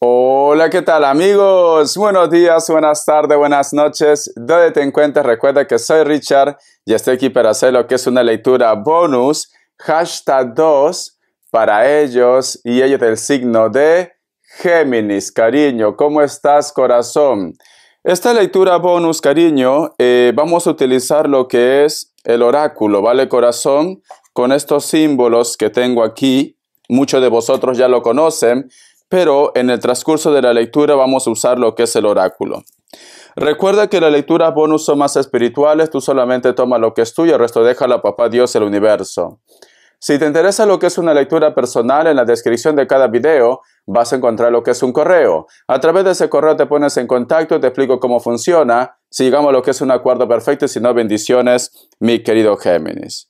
Hola, ¿qué tal amigos? Buenos días, buenas tardes, buenas noches. Donde te encuentres, recuerda que soy Richard y estoy aquí para hacer lo que es una lectura bonus, hashtag 2, para ellos y ellos del signo de Géminis. Cariño, ¿cómo estás, corazón? Esta lectura bonus, cariño, eh, vamos a utilizar lo que es el oráculo, ¿vale, corazón? Con estos símbolos que tengo aquí, muchos de vosotros ya lo conocen pero en el transcurso de la lectura vamos a usar lo que es el oráculo. Recuerda que las lecturas bonus son más espirituales, tú solamente toma lo que es tuyo, el resto deja a papá Dios el universo. Si te interesa lo que es una lectura personal, en la descripción de cada video vas a encontrar lo que es un correo. A través de ese correo te pones en contacto, te explico cómo funciona, si llegamos a lo que es un acuerdo perfecto y si no, bendiciones, mi querido Géminis.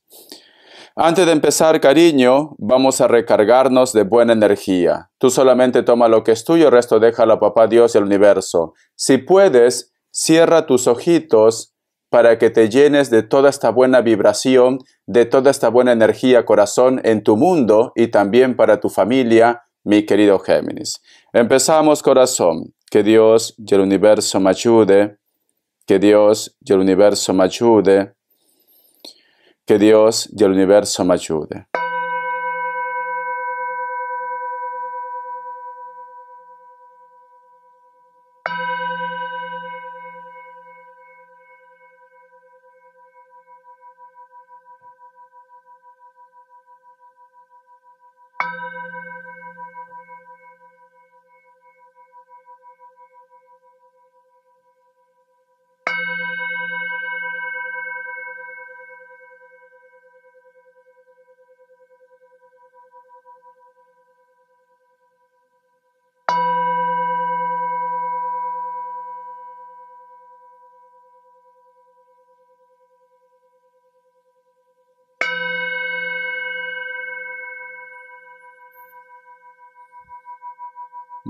Antes de empezar, cariño, vamos a recargarnos de buena energía. Tú solamente toma lo que es tuyo, el resto déjalo a papá Dios y el universo. Si puedes, cierra tus ojitos para que te llenes de toda esta buena vibración, de toda esta buena energía, corazón, en tu mundo y también para tu familia, mi querido Géminis. Empezamos, corazón. Que Dios y el universo me ayude. Que Dios y el universo me ayude que Dios y el universo me ayude.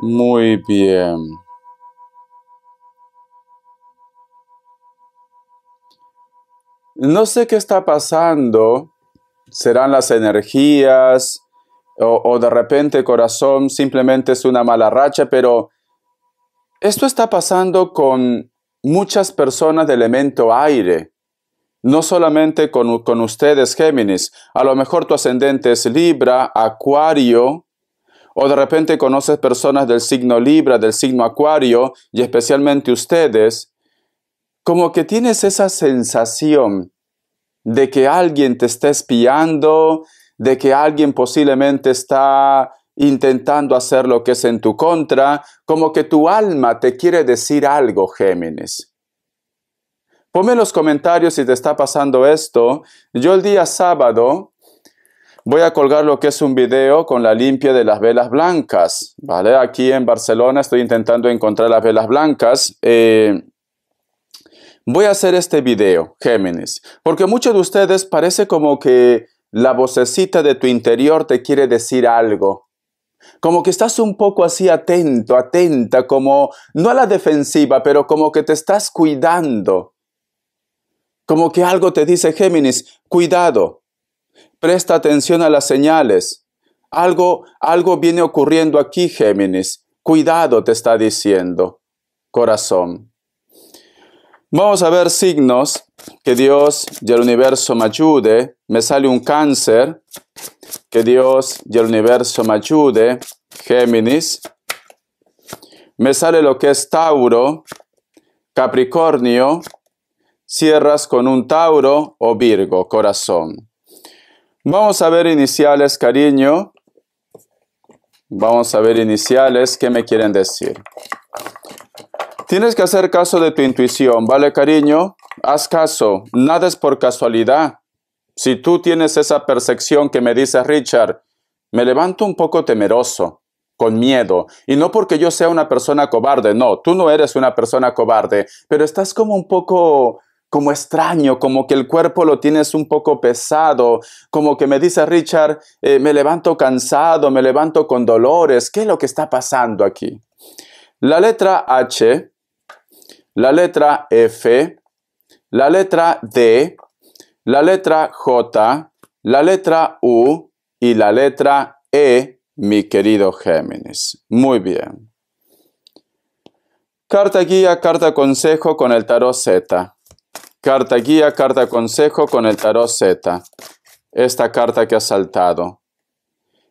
Muy bien. No sé qué está pasando. Serán las energías o, de repente corazón simplemente es una mala racha, pero esto está pasando con muchas personas de elemento aire. No solamente con, con ustedes, Géminis. A lo mejor tu ascendente es Libra, Acuario, o de repente conoces personas del signo Libra, del signo Acuario, y especialmente ustedes, como que tienes esa sensación de que alguien te está espiando, de que alguien posiblemente está intentando hacer lo que es en tu contra, como que tu alma te quiere decir algo, Géminis. Ponme en los comentarios si te está pasando esto. Yo el día sábado Voy a colgar lo que es un video con la limpia de las velas blancas, ¿vale? Aquí en Barcelona estoy intentando encontrar las velas blancas. Eh, voy a hacer este video, Géminis, porque muchos de ustedes parece como que la vocecita de tu interior te quiere decir algo. Como que estás un poco así atento, atenta, como no a la defensiva, pero como que te estás cuidando. Como que algo te dice, Géminis, cuidado, Presta atención a las señales. Algo, algo viene ocurriendo aquí, Géminis. Cuidado, te está diciendo. Corazón. Vamos a ver signos. Que Dios y el universo me ayude. Me sale un cáncer. Que Dios y el universo me ayude. Géminis. Me sale lo que es Tauro, Capricornio. Cierras con un Tauro o Virgo, corazón. Vamos a ver iniciales, cariño. Vamos a ver iniciales, ¿qué me quieren decir? Tienes que hacer caso de tu intuición, ¿vale, cariño? Haz caso, nada es por casualidad. Si tú tienes esa percepción que me dice Richard, me levanto un poco temeroso, con miedo, y no porque yo sea una persona cobarde, no, tú no eres una persona cobarde, pero estás como un poco como extraño, como que el cuerpo lo tienes un poco pesado, como que me dice Richard, eh, me levanto cansado, me levanto con dolores, ¿qué es lo que está pasando aquí? La letra H, la letra F, la letra D, la letra J, la letra U y la letra E, mi querido Géminis. Muy bien. Carta guía, carta consejo con el tarot Z. Carta guía, carta consejo con el tarot Z. Esta carta que has saltado.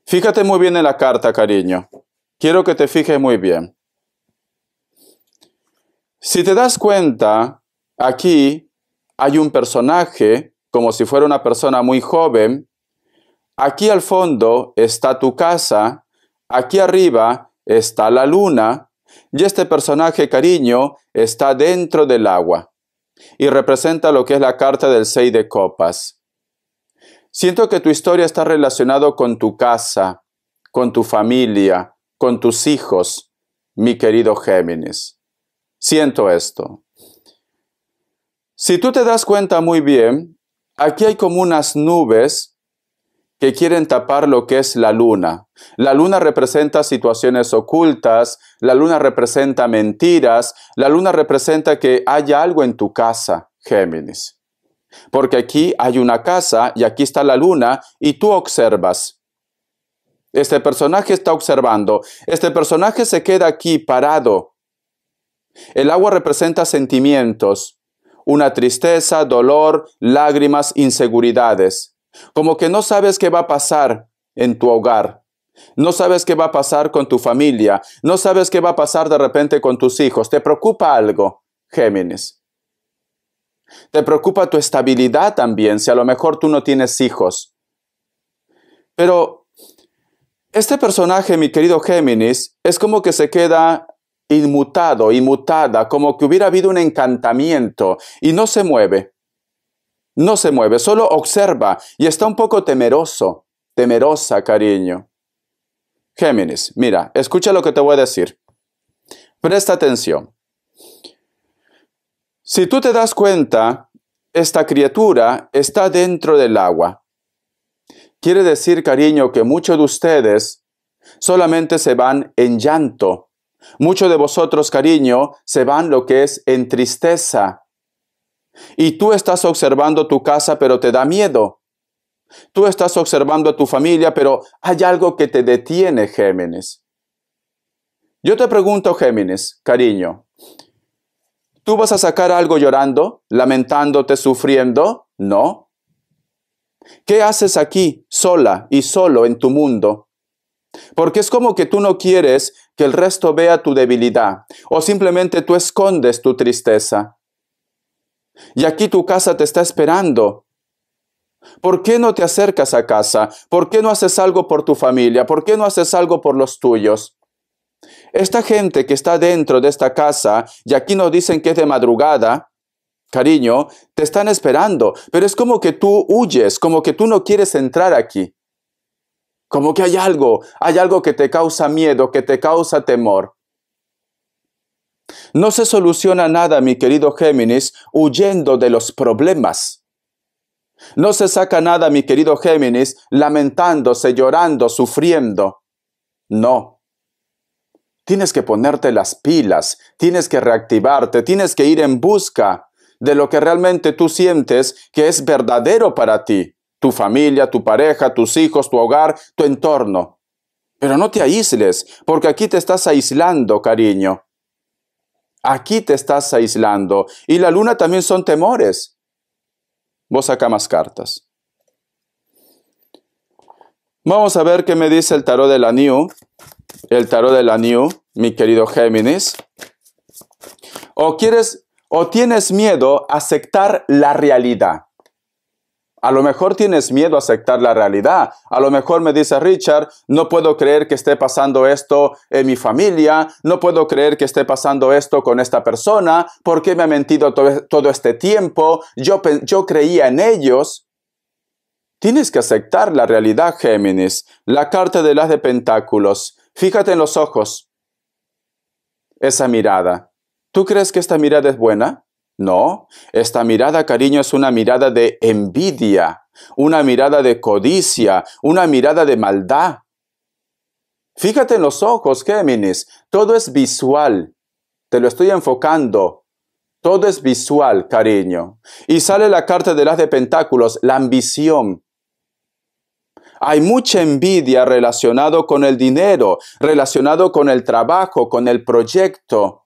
Fíjate muy bien en la carta, cariño. Quiero que te fijes muy bien. Si te das cuenta, aquí hay un personaje, como si fuera una persona muy joven. Aquí al fondo está tu casa. Aquí arriba está la luna. Y este personaje, cariño, está dentro del agua y representa lo que es la carta del seis de copas. Siento que tu historia está relacionado con tu casa, con tu familia, con tus hijos, mi querido Géminis. Siento esto. Si tú te das cuenta muy bien, aquí hay como unas nubes que quieren tapar lo que es la luna. La luna representa situaciones ocultas, la luna representa mentiras, la luna representa que haya algo en tu casa, Géminis. Porque aquí hay una casa y aquí está la luna y tú observas. Este personaje está observando, este personaje se queda aquí parado. El agua representa sentimientos, una tristeza, dolor, lágrimas, inseguridades. Como que no sabes qué va a pasar en tu hogar. No sabes qué va a pasar con tu familia. No sabes qué va a pasar de repente con tus hijos. Te preocupa algo, Géminis. Te preocupa tu estabilidad también, si a lo mejor tú no tienes hijos. Pero este personaje, mi querido Géminis, es como que se queda inmutado, inmutada, como que hubiera habido un encantamiento y no se mueve. No se mueve, solo observa y está un poco temeroso, temerosa, cariño. Géminis, mira, escucha lo que te voy a decir. Presta atención. Si tú te das cuenta, esta criatura está dentro del agua. Quiere decir, cariño, que muchos de ustedes solamente se van en llanto. Muchos de vosotros, cariño, se van lo que es en tristeza, y tú estás observando tu casa, pero te da miedo. Tú estás observando a tu familia, pero hay algo que te detiene, Géminis. Yo te pregunto, Géminis, cariño, ¿tú vas a sacar algo llorando, lamentándote, sufriendo? No. ¿Qué haces aquí, sola y solo en tu mundo? Porque es como que tú no quieres que el resto vea tu debilidad o simplemente tú escondes tu tristeza. Y aquí tu casa te está esperando. ¿Por qué no te acercas a casa? ¿Por qué no haces algo por tu familia? ¿Por qué no haces algo por los tuyos? Esta gente que está dentro de esta casa, y aquí nos dicen que es de madrugada, cariño, te están esperando, pero es como que tú huyes, como que tú no quieres entrar aquí. Como que hay algo, hay algo que te causa miedo, que te causa temor. No se soluciona nada, mi querido Géminis, huyendo de los problemas. No se saca nada, mi querido Géminis, lamentándose, llorando, sufriendo. No. Tienes que ponerte las pilas, tienes que reactivarte, tienes que ir en busca de lo que realmente tú sientes que es verdadero para ti, tu familia, tu pareja, tus hijos, tu hogar, tu entorno. Pero no te aísles, porque aquí te estás aislando, cariño. Aquí te estás aislando. Y la luna también son temores. Vos saca más cartas. Vamos a ver qué me dice el tarot de la New. El tarot de la New, mi querido Géminis. O quieres, o tienes miedo a aceptar la realidad. A lo mejor tienes miedo a aceptar la realidad. A lo mejor me dice Richard, no puedo creer que esté pasando esto en mi familia, no puedo creer que esté pasando esto con esta persona, ¿por qué me ha mentido todo, este tiempo? Yo, yo creía en ellos. Tienes que aceptar la realidad, Géminis, la carta de las de pentáculos. Fíjate en los ojos. Esa mirada. ¿Tú crees que esta mirada es buena? No, esta mirada, cariño, es una mirada de envidia, una mirada de codicia, una mirada de maldad. Fíjate en los ojos, Géminis, todo es visual. Te lo estoy enfocando. Todo es visual, cariño. Y sale la carta de las de Pentáculos, la ambición. Hay mucha envidia relacionado con el dinero, relacionado con el trabajo, con el proyecto.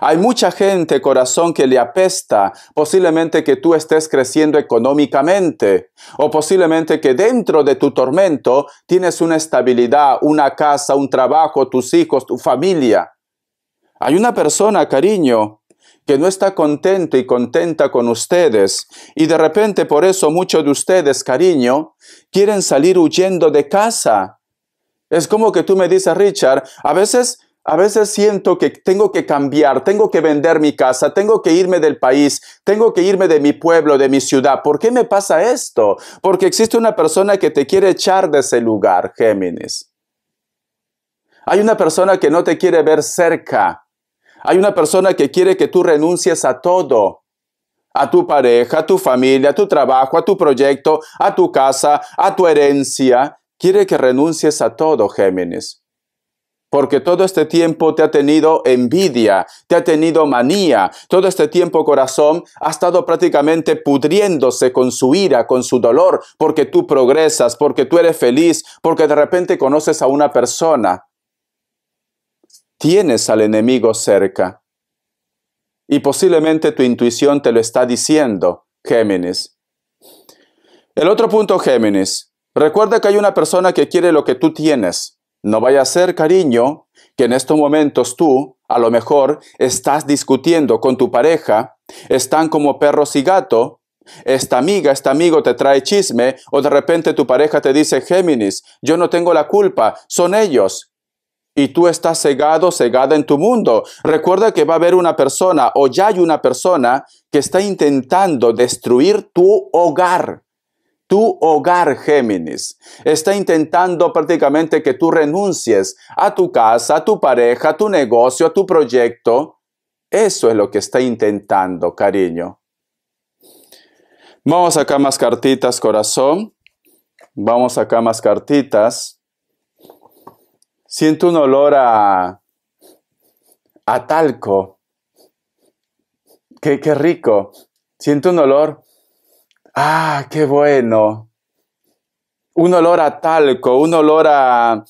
Hay mucha gente, corazón, que le apesta, posiblemente que tú estés creciendo económicamente, o posiblemente que dentro de tu tormento tienes una estabilidad, una casa, un trabajo, tus hijos, tu familia. Hay una persona, cariño, que no está contenta y contenta con ustedes, y de repente por eso muchos de ustedes, cariño, quieren salir huyendo de casa. Es como que tú me dices, Richard, a veces a veces siento que tengo que cambiar, tengo que vender mi casa, tengo que irme del país, tengo que irme de mi pueblo, de mi ciudad. ¿Por qué me pasa esto? Porque existe una persona que te quiere echar de ese lugar, Géminis. Hay una persona que no te quiere ver cerca. Hay una persona que quiere que tú renuncies a todo. A tu pareja, a tu familia, a tu trabajo, a tu proyecto, a tu casa, a tu herencia. Quiere que renuncies a todo, Géminis porque todo este tiempo te ha tenido envidia, te ha tenido manía, todo este tiempo corazón ha estado prácticamente pudriéndose con su ira, con su dolor, porque tú progresas, porque tú eres feliz, porque de repente conoces a una persona. Tienes al enemigo cerca. Y posiblemente tu intuición te lo está diciendo, Géminis. El otro punto, Géminis. Recuerda que hay una persona que quiere lo que tú tienes no vaya a ser, cariño, que en estos momentos tú, a lo mejor, estás discutiendo con tu pareja, están como perros y gato, esta amiga, este amigo te trae chisme, o de repente tu pareja te dice, Géminis, yo no tengo la culpa, son ellos, y tú estás cegado, cegada en tu mundo. Recuerda que va a haber una persona o ya hay una persona que está intentando destruir tu hogar. Tu hogar, Géminis, está intentando prácticamente que tú renuncies a tu casa, a tu pareja, a tu negocio, a tu proyecto. Eso es lo que está intentando, cariño. Vamos acá más cartitas, corazón. Vamos acá más cartitas. Siento un olor a, a talco. Qué, qué rico. Siento un olor Ah, qué bueno. Un olor a talco, un olor a...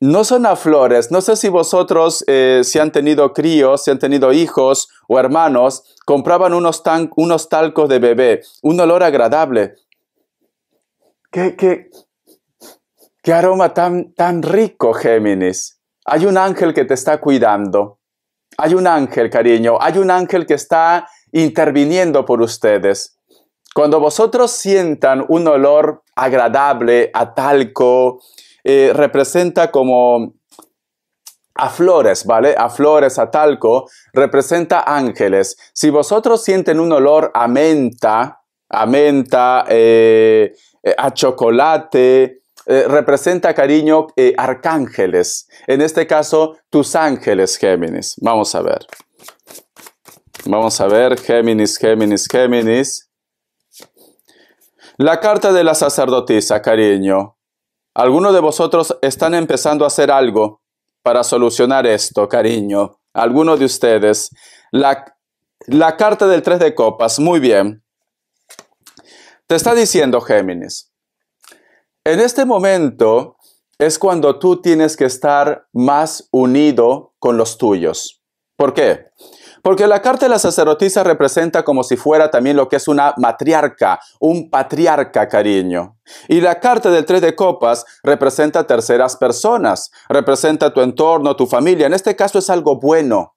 No son a flores. No sé si vosotros, eh, si han tenido críos, si han tenido hijos o hermanos, compraban unos, unos talcos de bebé. Un olor agradable. ¿Qué, qué, qué aroma tan, tan rico, Géminis? Hay un ángel que te está cuidando. Hay un ángel, cariño. Hay un ángel que está interviniendo por ustedes. Cuando vosotros sientan un olor agradable a talco, eh, representa como a flores, ¿vale? A flores, a talco, representa ángeles. Si vosotros sienten un olor a menta, a menta, eh, eh, a chocolate, representa cariño arcángeles. En este caso, tus ángeles, Géminis. Vamos a ver. Vamos a ver, Géminis, Géminis, Géminis. La carta de la sacerdotisa, cariño. Algunos de vosotros están empezando a hacer algo para solucionar esto, cariño. Algunos de ustedes. La, la carta del tres de copas, muy bien. Te está diciendo Géminis. En este momento es cuando tú tienes que estar más unido con los tuyos. ¿Por qué? Porque la carta de la sacerdotisa representa como si fuera también lo que es una matriarca, un patriarca, cariño. Y la carta del tres de copas representa terceras personas, representa tu entorno, tu familia. En este caso es algo bueno.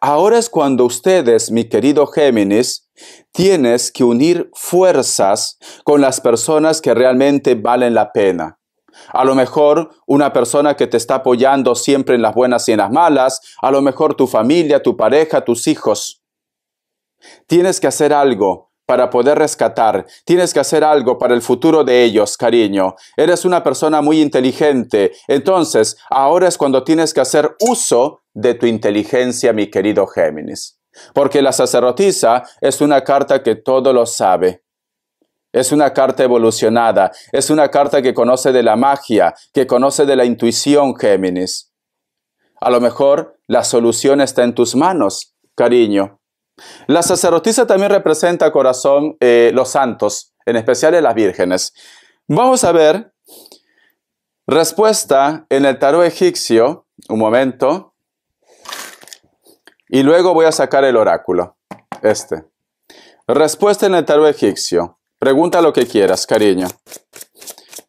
Ahora es cuando ustedes, mi querido Géminis, tienes que unir fuerzas con las personas que realmente valen la pena. A lo mejor una persona que te está apoyando siempre en las buenas y en las malas, a lo mejor tu familia, tu pareja, tus hijos. Tienes que hacer algo para poder rescatar. Tienes que hacer algo para el futuro de ellos, cariño. Eres una persona muy inteligente. Entonces, ahora es cuando tienes que hacer uso de tu inteligencia, mi querido Géminis. Porque la sacerdotisa es una carta que todo lo sabe. Es una carta evolucionada, es una carta que conoce de la magia, que conoce de la intuición, Géminis. A lo mejor la solución está en tus manos, cariño. La sacerdotisa también representa, corazón, eh, los santos, en especial las vírgenes. Vamos a ver respuesta en el tarot egipcio, un momento, y luego voy a sacar el oráculo, este. Respuesta en el tarot egipcio. Pregunta lo que quieras, cariño.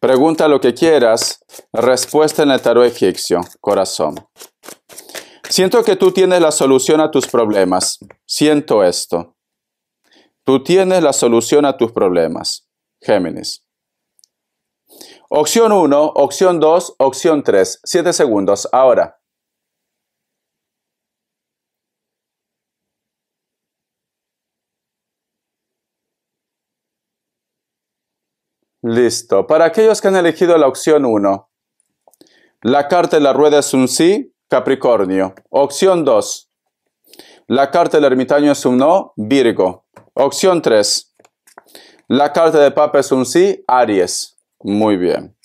Pregunta lo que quieras. Respuesta en el tarot egipcio, corazón. Siento que tú tienes la solución a tus problemas. Siento esto. Tú tienes la solución a tus problemas. Géminis. Opción 1, opción 2, opción 3. 7 segundos. Ahora. Listo. Para aquellos que han elegido la opción 1, la carta de la rueda es un sí, Capricornio. Opción 2, la carta del ermitaño es un no, Virgo. Opción 3, la carta de Papa es un sí, Aries. Muy bien.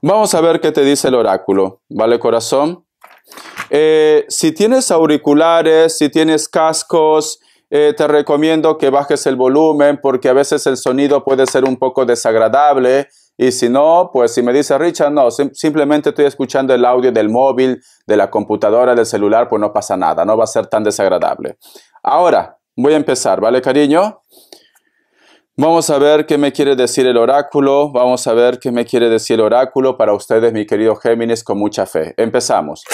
Vamos a ver qué te dice el oráculo, ¿vale corazón? Eh, si tienes auriculares, si tienes cascos, eh, te recomiendo que bajes el volumen porque a veces el sonido puede ser un poco desagradable. Y si no, pues si me dice Richard, no, simplemente estoy escuchando el audio del móvil, de la computadora, del celular, pues no pasa nada, no va a ser tan desagradable. Ahora, voy a empezar, ¿vale, cariño? Vamos a ver qué me quiere decir el oráculo. Vamos a ver qué me quiere decir el oráculo para ustedes, mi querido Géminis, con mucha fe. Empezamos.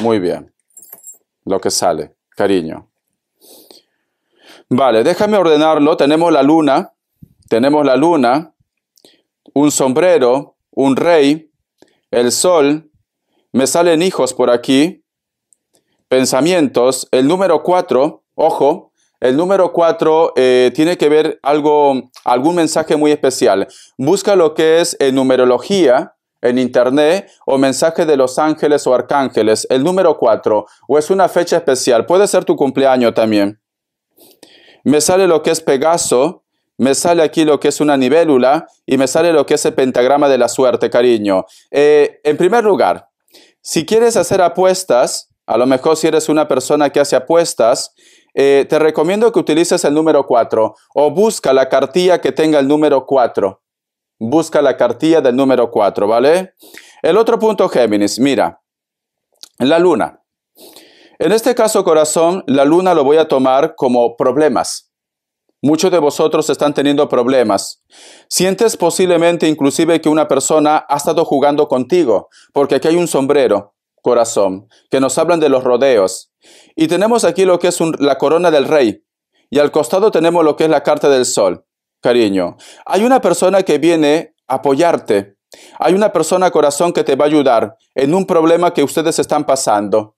Muy bien. Lo que sale, cariño. Vale, déjame ordenarlo. Tenemos la luna, tenemos la luna, un sombrero, un rey, el sol, me salen hijos por aquí, pensamientos. El número 4, ojo, el número 4 eh, tiene que ver algo, algún mensaje muy especial. Busca lo que es en eh, numerología, en internet o mensaje de los ángeles o arcángeles. El número 4. O es una fecha especial. Puede ser tu cumpleaños también. Me sale lo que es Pegaso. Me sale aquí lo que es una nivélula y me sale lo que es el pentagrama de la suerte, cariño. Eh, en primer lugar, si quieres hacer apuestas, a lo mejor si eres una persona que hace apuestas, eh, te recomiendo que utilices el número 4 o busca la cartilla que tenga el número 4. Busca la cartilla del número 4, ¿vale? El otro punto, Géminis, mira, la luna. En este caso, corazón, la luna lo voy a tomar como problemas. Muchos de vosotros están teniendo problemas. Sientes posiblemente inclusive que una persona ha estado jugando contigo, porque aquí hay un sombrero, corazón, que nos hablan de los rodeos. Y tenemos aquí lo que es la corona del rey, y al costado tenemos lo que es la carta del sol cariño. Hay una persona que viene a apoyarte. Hay una persona corazón que te va a ayudar en un problema que ustedes están pasando.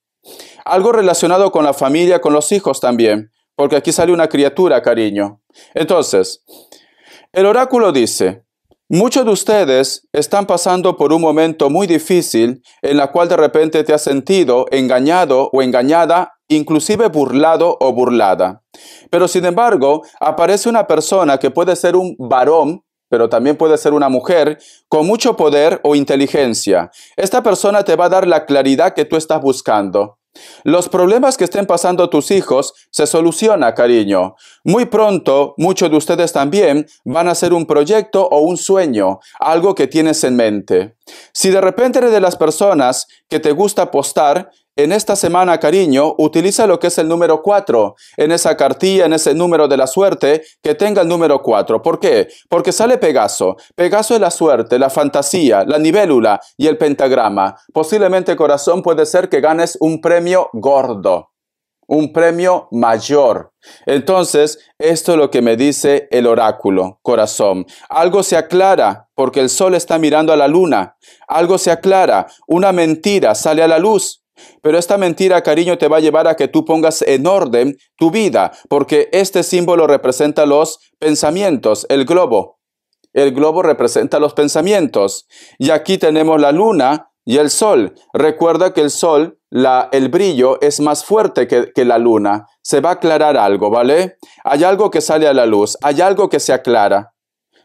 Algo relacionado con la familia, con los hijos también, porque aquí sale una criatura, cariño. Entonces, el oráculo dice, Muchos de ustedes están pasando por un momento muy difícil en la cual de repente te has sentido engañado o engañada, inclusive burlado o burlada. Pero sin embargo, aparece una persona que puede ser un varón, pero también puede ser una mujer, con mucho poder o inteligencia. Esta persona te va a dar la claridad que tú estás buscando. Los problemas que estén pasando tus hijos se soluciona, cariño. Muy pronto, muchos de ustedes también van a hacer un proyecto o un sueño, algo que tienes en mente. Si de repente eres de las personas que te gusta apostar, en esta semana, cariño, utiliza lo que es el número 4. En esa cartilla, en ese número de la suerte, que tenga el número 4. ¿Por qué? Porque sale Pegaso. Pegaso es la suerte, la fantasía, la nivélula y el pentagrama. Posiblemente, corazón, puede ser que ganes un premio gordo un premio mayor. Entonces, esto es lo que me dice el oráculo, corazón. Algo se aclara porque el sol está mirando a la luna. Algo se aclara. Una mentira sale a la luz pero esta mentira, cariño, te va a llevar a que tú pongas en orden tu vida, porque este símbolo representa los pensamientos, el globo. El globo representa los pensamientos. Y aquí tenemos la luna y el sol. Recuerda que el sol, el brillo es más fuerte que, que la luna. Se va a aclarar algo, ¿vale? Hay algo que sale a la luz, hay algo que se aclara,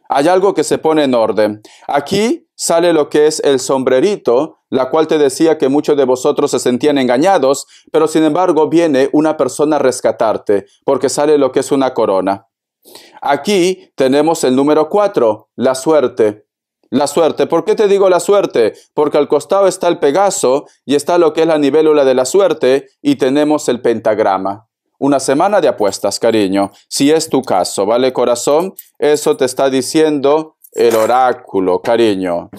hay algo que se pone en orden. Aquí sale lo que es el sombrerito, la cual te decía que muchos de vosotros se sentían engañados, pero sin embargo viene una persona a rescatarte, porque sale lo que es una corona. Aquí tenemos el número cuatro, la suerte. La suerte. ¿Por qué te digo la suerte? Porque al costado está el Pegaso y está lo que es la nivelula de la suerte y tenemos el pentagrama. Una semana de apuestas, cariño, si es tu caso, ¿vale, corazón? Eso te está diciendo el oráculo, cariño.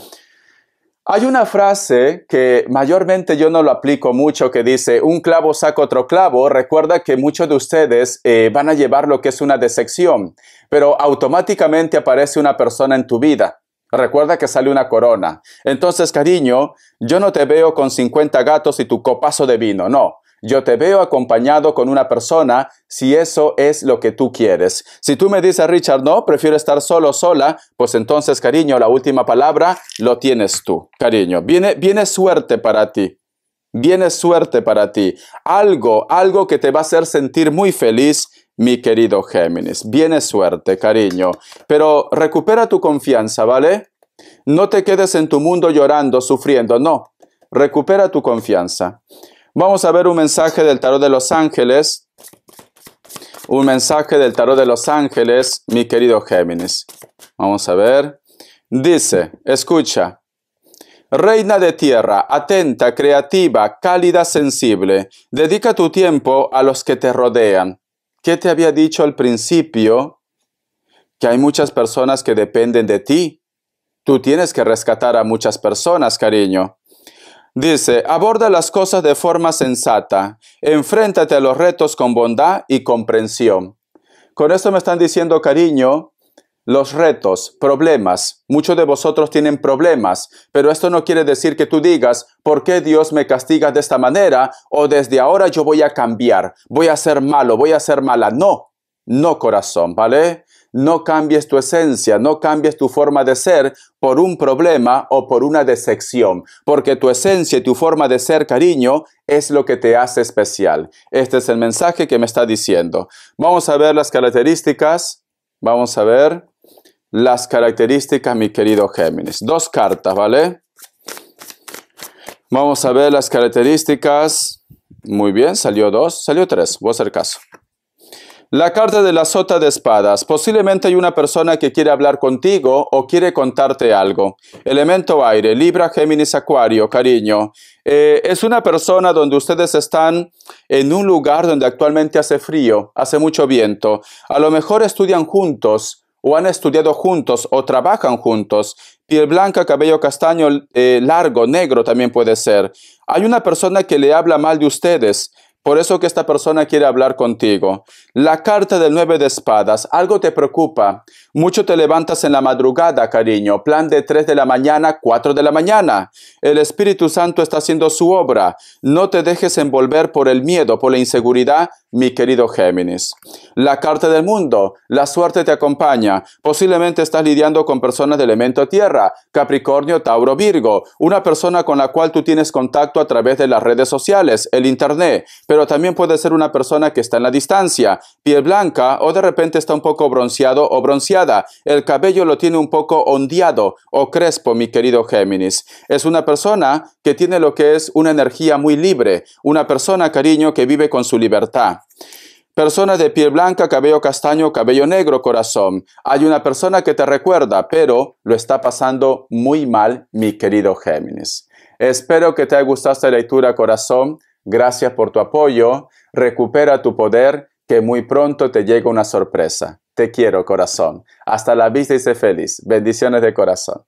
Hay una frase que mayormente yo no lo aplico mucho que dice, un clavo saca otro clavo. Recuerda que muchos de ustedes eh, van a llevar lo que es una decepción, pero automáticamente aparece una persona en tu vida. Recuerda que sale una corona. Entonces, cariño, yo no te veo con 50 gatos y tu copazo de vino, no. Yo te veo acompañado con una persona si eso es lo que tú quieres. Si tú me dices, Richard, no, prefiero estar solo, sola, pues entonces, cariño, la última palabra lo tienes tú, cariño. Viene, viene suerte para ti. Viene suerte para ti. Algo, algo que te va a hacer sentir muy feliz mi querido Géminis. Viene suerte, cariño. Pero recupera tu confianza, ¿vale? No te quedes en tu mundo llorando, sufriendo, no. Recupera tu confianza. Vamos a ver un mensaje del tarot de los ángeles. Un mensaje del tarot de los ángeles, mi querido Géminis. Vamos a ver. Dice, escucha. Reina de tierra, atenta, creativa, cálida, sensible, dedica tu tiempo a los que te rodean. ¿Qué te había dicho al principio? Que hay muchas personas que dependen de ti. Tú tienes que rescatar a muchas personas, cariño. Dice, aborda las cosas de forma sensata, enfréntate a los retos con bondad y comprensión. Con esto me están diciendo, cariño, los retos, problemas. Muchos de vosotros tienen problemas, pero esto no quiere decir que tú digas, ¿por qué Dios me castiga de esta manera? O desde ahora yo voy a cambiar, voy a ser malo, voy a ser mala. No, no corazón, ¿vale? No cambies tu esencia, no cambies tu forma de ser por un problema o por una decepción, porque tu esencia y tu forma de ser, cariño, es lo que te hace especial. Este es el mensaje que me está diciendo. Vamos a ver las características. Vamos a ver las características, mi querido Géminis. Dos cartas, ¿vale? Vamos a ver las características. Muy bien, salió dos, salió tres, voy a hacer caso. La carta de la sota de espadas. Posiblemente hay una persona que quiere hablar contigo o quiere contarte algo. Elemento aire, Libra, Géminis, Acuario, cariño. Eh, es una persona donde ustedes están en un lugar donde actualmente hace frío, hace mucho viento. A lo mejor estudian juntos o han estudiado juntos o trabajan juntos. Piel blanca, cabello castaño, eh, largo, negro también puede ser. Hay una persona que le habla mal de ustedes. Por eso que esta persona quiere hablar contigo. La carta del nueve de espadas, algo te preocupa, mucho te levantas en la madrugada, cariño, plan de 3 de la mañana, 4 de la mañana. El Espíritu Santo está haciendo su obra. No te dejes envolver por el miedo, por la inseguridad, mi querido Géminis. La carta del mundo, la suerte te acompaña. Posiblemente estás lidiando con personas de elemento tierra, Capricornio, Tauro, Virgo, una persona con la cual tú tienes contacto a través de las redes sociales, el Internet, pero también puede ser una persona que está en la distancia, piel blanca o de repente está un poco bronceado o bronceada el cabello lo tiene un poco ondeado o crespo, mi querido Géminis. Es una persona que tiene lo que es una energía muy libre, una persona, cariño, que vive con su libertad. Persona de piel blanca, cabello castaño, cabello negro, corazón. Hay una persona que te recuerda, pero lo está pasando muy mal, mi querido Géminis. Espero que te haya gustado esta lectura, corazón. Gracias por tu apoyo. Recupera tu poder, que muy pronto te llega una sorpresa. Te quiero, corazón. Hasta la vista y sé feliz. Bendiciones de corazón.